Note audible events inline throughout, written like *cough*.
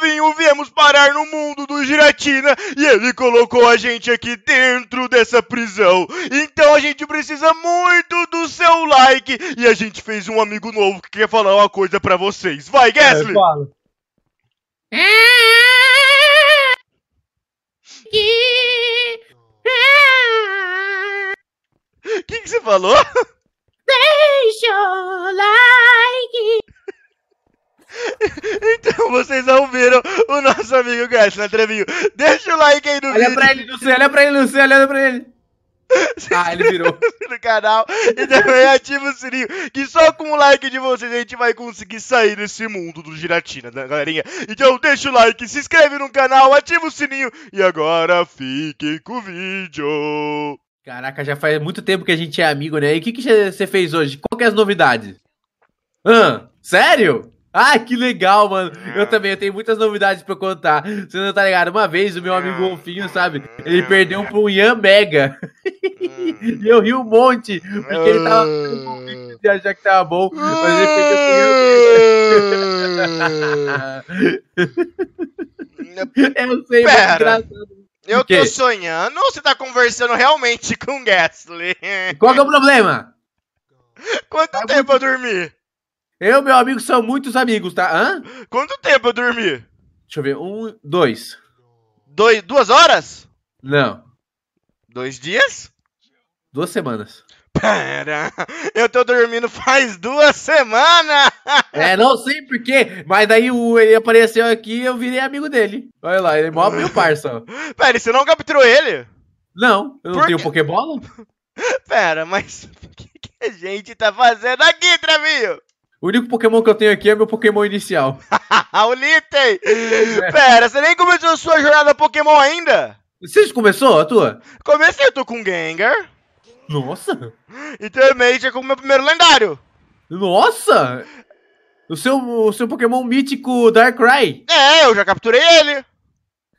vinho, viemos parar no mundo do Giratina e ele colocou a gente aqui dentro dessa prisão. Então a gente precisa muito do seu like e a gente fez um amigo novo que quer falar uma coisa para vocês. Vai, Gasly! É, O que, que você falou? *laughs* Então vocês não viram o nosso amigo Gerson Trevinho. Deixa o like aí no olha vídeo. Olha pra ele, Luciano, olha pra ele, Luciano, olha pra ele. Ah, ele virou. No canal e também ativa o sininho. Que só com o like de vocês a gente vai conseguir sair desse mundo do Giratina, né, galerinha? Então deixa o like, se inscreve no canal, ativa o sininho e agora fiquem com o vídeo. Caraca, já faz muito tempo que a gente é amigo, né? E o que, que você fez hoje? Qual que é as novidades? Hã? Sério? Ah, que legal, mano. Eu é. também, eu tenho muitas novidades pra contar. Você não tá ligado? Uma vez o meu é. amigo Golfinho, sabe? É. Ele perdeu um Ian Mega. *laughs* e eu ri um monte, porque ele tava com de achar que tava bom, mas ele perdeu pro Ian *laughs* eu sei, Pera. mas é engraçado. Eu tô sonhando ou você tá conversando realmente com o Gasly? Qual que é o problema? Quanto tá tempo muito... eu dormi? Eu, meu amigo, são muitos amigos, tá? Hã? Quanto tempo eu dormi? Deixa eu ver. Um, dois. dois duas horas? Não. Dois dias? Duas semanas. Pera, eu tô dormindo faz duas semanas! *laughs* É, não sei porquê, mas daí o, ele apareceu aqui e eu virei amigo dele. Olha lá, ele é mó meu parça. Pera, você não capturou ele? Não, eu não Por tenho quê? Pokébola? *laughs* Pera, mas *laughs* o que, que a gente tá fazendo aqui, Travinho? O único Pokémon que eu tenho aqui é meu Pokémon inicial. *laughs* o Litten! É. Pera, você nem começou a sua jornada Pokémon ainda? Você já começou a tua? Comecei, eu tô com Gengar. Nossa! E também já com o meu primeiro lendário. Nossa! O seu, o seu Pokémon mítico Darkrai. É, eu já capturei ele.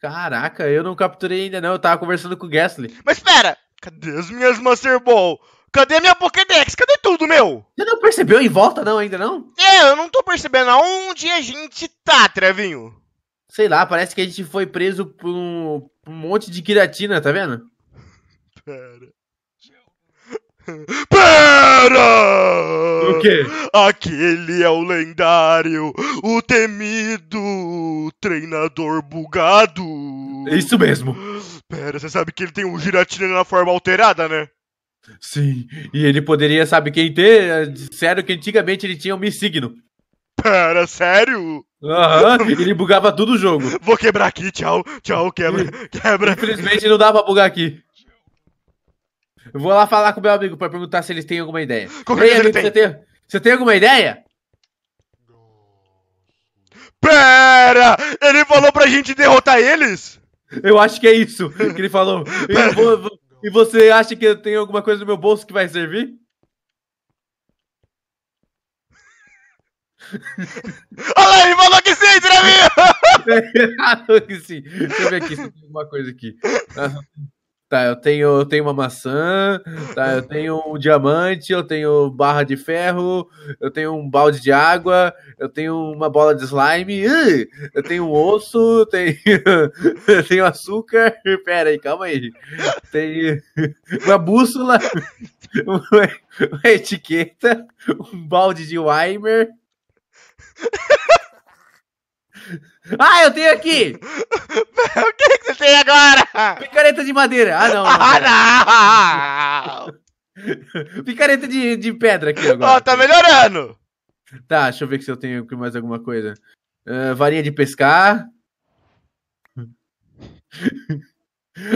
Caraca, eu não capturei ainda não, eu tava conversando com o Gastly. Mas pera, cadê as minhas Master Ball? Cadê minha Pokédex? Cadê tudo, meu? Você não percebeu em volta, não, ainda não? É, eu não tô percebendo aonde a gente tá, Trevinho. Sei lá, parece que a gente foi preso por um, um monte de quiratina, tá vendo? Pera. Pera! O quê? Aquele é o lendário, o temido treinador bugado. É isso mesmo. Pera, você sabe que ele tem um giratina na forma alterada, né? Sim, e ele poderia, sabe quem ter? Disseram que antigamente ele tinha um Mi Signo. Pera sério? Aham, uhum, ele bugava tudo o jogo. *laughs* Vou quebrar aqui, tchau, tchau, quebra, quebra. Infelizmente não dá pra bugar aqui. Eu vou lá falar com meu amigo pra perguntar se eles têm alguma ideia. Como Ei, amigo, tem? Você, tem, você tem alguma ideia? Pera! Ele falou pra gente derrotar eles? Eu acho que é isso que ele falou. Eu vou, vou, e você acha que tem alguma coisa no meu bolso que vai servir? *laughs* Olha lá, ele falou que sim, Trevinho! *laughs* falou que sim. Deixa eu ver aqui se tem alguma coisa aqui. *laughs* Tá, eu tenho, eu tenho uma maçã, tá, eu tenho um diamante, eu tenho barra de ferro, eu tenho um balde de água, eu tenho uma bola de slime, eu tenho um osso, eu *laughs* tenho, eu tenho açúcar, *laughs* pera aí, calma aí. Tem *laughs* uma bússola, uma, uma etiqueta, um balde de Weimer. Ah, eu tenho aqui! *laughs* o que, é que você tem agora? Picareta de madeira. Ah, não. ah, não! Picareta de, de pedra aqui agora. Ó, oh, tá melhorando! Tá, deixa eu ver se eu tenho mais alguma coisa. Uh, varinha de pescar.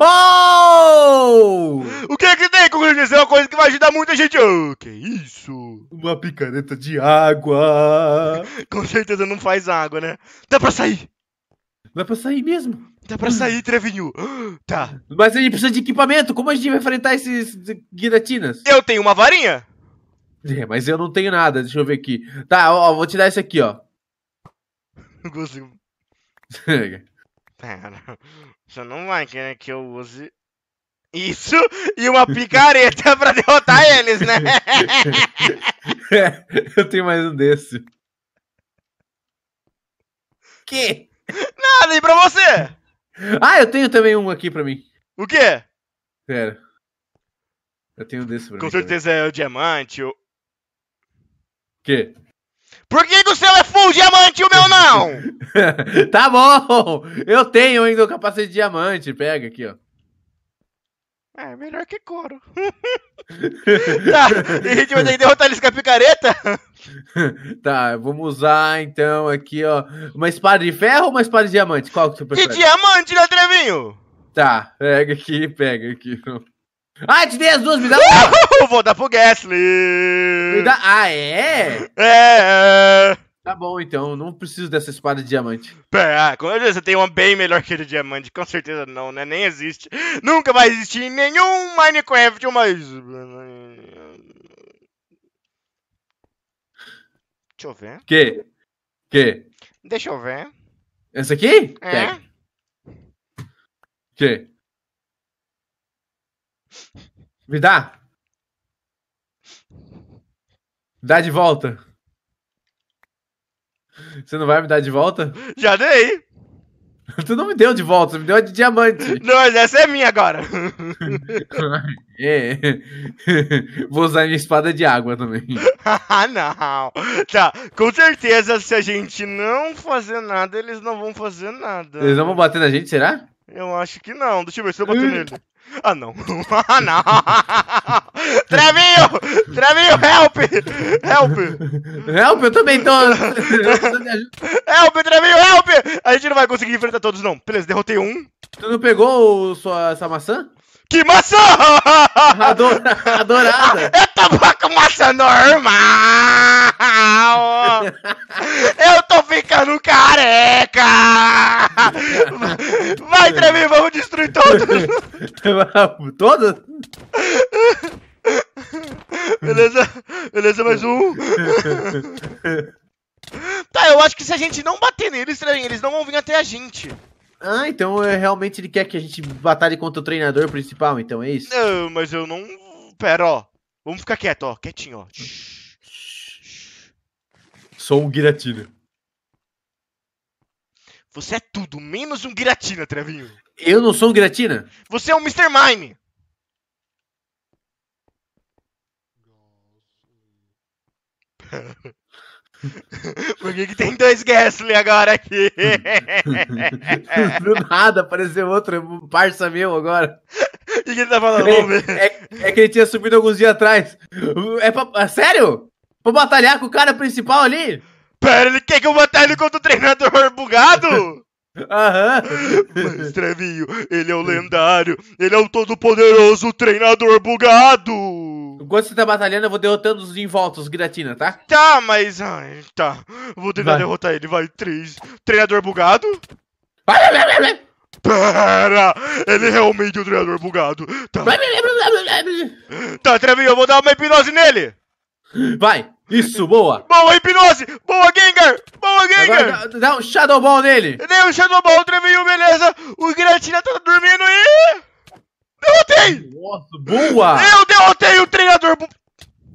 Oh! O que é que tem, Congresso? É uma coisa que vai ajudar muita gente. Oh, que isso? Uma picareta de água. Com certeza não faz água, né? Dá pra sair. Dá pra sair mesmo. Dá pra sair, Trevinho. *gasps* Tá. Mas a gente precisa de equipamento. Como a gente vai enfrentar esses guilhotinas? Eu tenho uma varinha. É, mas eu não tenho nada. Deixa eu ver aqui. Tá, ó, vou te dar esse aqui, ó. Não consigo. *laughs* É. Pera. Você não vai querer é que eu use isso e uma picareta para derrotar eles, né? *laughs* é, eu tenho mais um desse. Que? Nada, e pra você? Ah, eu tenho também um aqui pra mim. O quê? Pera, Eu tenho um desse pra Com mim. Com certeza também. é o diamante. O... Que? Por que, que o seu é full diamante e o meu não? *laughs* tá bom! Eu tenho ainda o capacete de diamante. Pega aqui, ó. É, melhor que couro. *laughs* tá, e a gente vai ter que derrotar eles com a picareta? *laughs* tá, vamos usar então aqui, ó. Uma espada de ferro ou uma espada de diamante? Qual que você prefere? Que diamante, né, Trevinho? Tá, pega aqui, pega aqui. Ah, te dei as duas, me dá uma. *laughs* Vou dar pro Gasly. Dá... Ah, é? é? É. Tá bom, então. não preciso dessa espada de diamante. Pera, como eu disse, você tem uma bem melhor que a de diamante. Com certeza não, né? Nem existe. Nunca vai existir em nenhum Minecraft uma... Deixa eu ver. Que? Que? Deixa eu ver. Essa aqui? É. Pega. Que? Me dá. Dá de volta. Você não vai me dar de volta? Já dei. *laughs* Tu não me deu de volta, você me deu de diamante. *laughs* Não, essa é minha agora. *laughs* é. Vou usar minha espada de água também. ah, não. Tá, com certeza se a gente não fazer nada, eles não vão fazer nada. Eles não vão bater na gente, será? Eu acho que não. Deixa eu ver se eu bater nele. Ah, não. *laughs* Ah, não. *laughs* Trevinho! Trevinho, help! Help! Help, eu também tô... *laughs* help, Trevinho, help! A gente não vai conseguir enfrentar todos, não. Beleza, derrotei um. Tu não pegou sua, essa maçã? Que maçã! Adora, adorada! Eu tava com maçã normal! no careca! Vai, Tremi, vamos destruir todos! *laughs* todos? Beleza? Beleza, mais um. tá, eu acho que se a gente não bater neles, eles não vão vir até a gente. Ah, então é, realmente ele quer que a gente batalhe contra o treinador principal, então é isso? Não, mas eu não. Pera, ó. Vamos ficar quieto, ó. Quietinho, ó. Sou um Giratina. Você é tudo, menos um Giratina, Trevinho. Eu não sou um Giratina? Você é um Mr. Mime. *laughs* Por que, que, tem dois Gessler agora aqui? *laughs* Do nada, apareceu outro um parça meu agora. O que, que, ele tá falando? É, é, é, que ele tinha subido alguns dias atrás. É, pra, é sério? Pra batalhar com o cara principal ali? Pera, ele quer que eu batalhe contra o treinador bugado? Aham. Mas, Trevinho, ele é o lendário. Ele é o todo-poderoso treinador bugado. Enquanto você tá batalhando, eu vou derrotando os involtos, Gratina, tá? Tá, mas. Ai, tá. Vou tentar vai. derrotar ele, vai. Três. Treinador bugado? Vai, vai, vai, vai. Pera! Ele é realmente é um treinador bugado. Tá. Tá, Trevinho, eu vou dar uma hipnose nele! Vai! Isso, boa! Boa hipnose! Boa Gengar! Boa Gengar! Agora dá, dá um Shadow Ball nele! Eu dei um Shadow Ball, trevinho, beleza! O Giratina tá dormindo e. Derrotei! Nossa, boa! Eu derrotei o treinador!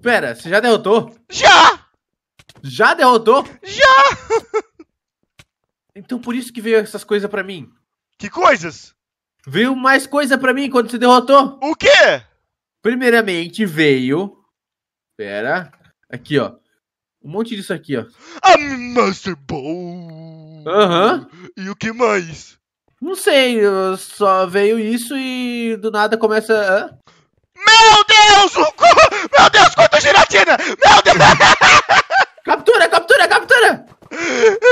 Pera, você já derrotou? Já! Já derrotou? Já! *laughs* então por isso que veio essas coisas pra mim. Que coisas? Veio mais coisa pra mim quando você derrotou. O quê? Primeiramente veio. Pera, Aqui, ó. Um monte disso aqui, ó. A Master Ball! Aham. Uhum. E o que mais? Não sei, só veio isso e do nada começa. Meu Deus! Meu Deus, quanta giratina! Meu Deus! captura, captura, captura!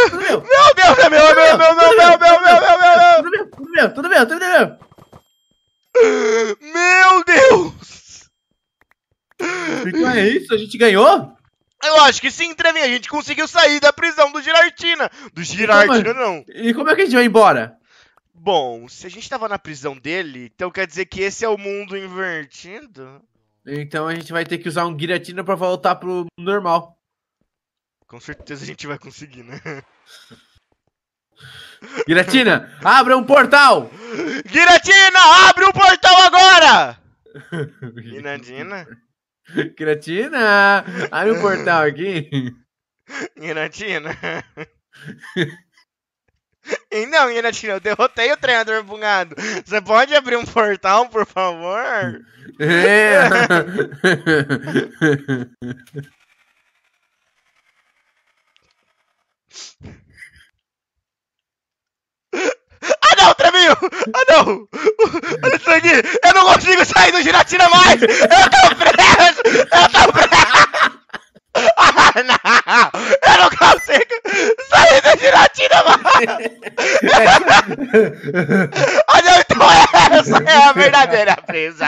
Tudo meu! Meu Deus, meu, meu, meu, meu, meu, meu, meu, meu, meu, meu, meu! Tudo meu, tudo meu, tudo meu! Meu Deus! Então é isso, a gente ganhou? Eu acho que sim, Trevin, a gente conseguiu sair da prisão do Giratina, Do Giratina é- não. E como é que a gente vai embora? Bom, se a gente tava na prisão dele, então quer dizer que esse é o mundo invertido? Então a gente vai ter que usar um Giratina para voltar pro normal. Com certeza a gente vai conseguir, né? *laughs* Giratina, abre um portal! Giratina, abre um portal agora! Giratina? *laughs* *laughs* Cretina! Abre o portal aqui. Iratina. *laughs* *laughs* E não, Iratina, eu derrotei o treinador bugado. Você pode abrir um portal, por favor? É. não! Ah, não! Olha isso aqui! Eu não consigo sair do Giratina mais! Eu tô preso! Eu tô preso! Ah, não! Eu não consigo sair do Giratina mais! Olha, então essa é a verdadeira presa.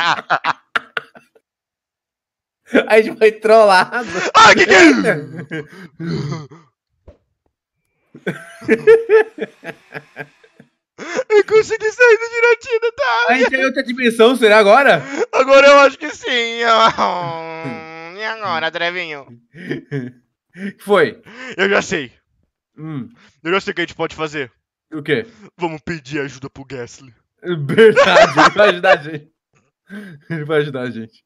A gente foi trollado. Ah, que que é isso? *laughs* consegui sair do Giratina, tá? A gente tem outra dimensão, será agora? Agora eu acho que sim. *laughs* e agora, Trevinho? que *laughs* foi? Eu já sei. Hum. Eu já sei o que a gente pode fazer. O quê? Vamos pedir ajuda pro Gasly. *laughs* Verdade, ele vai ajudar a gente. Ele vai ajudar a gente.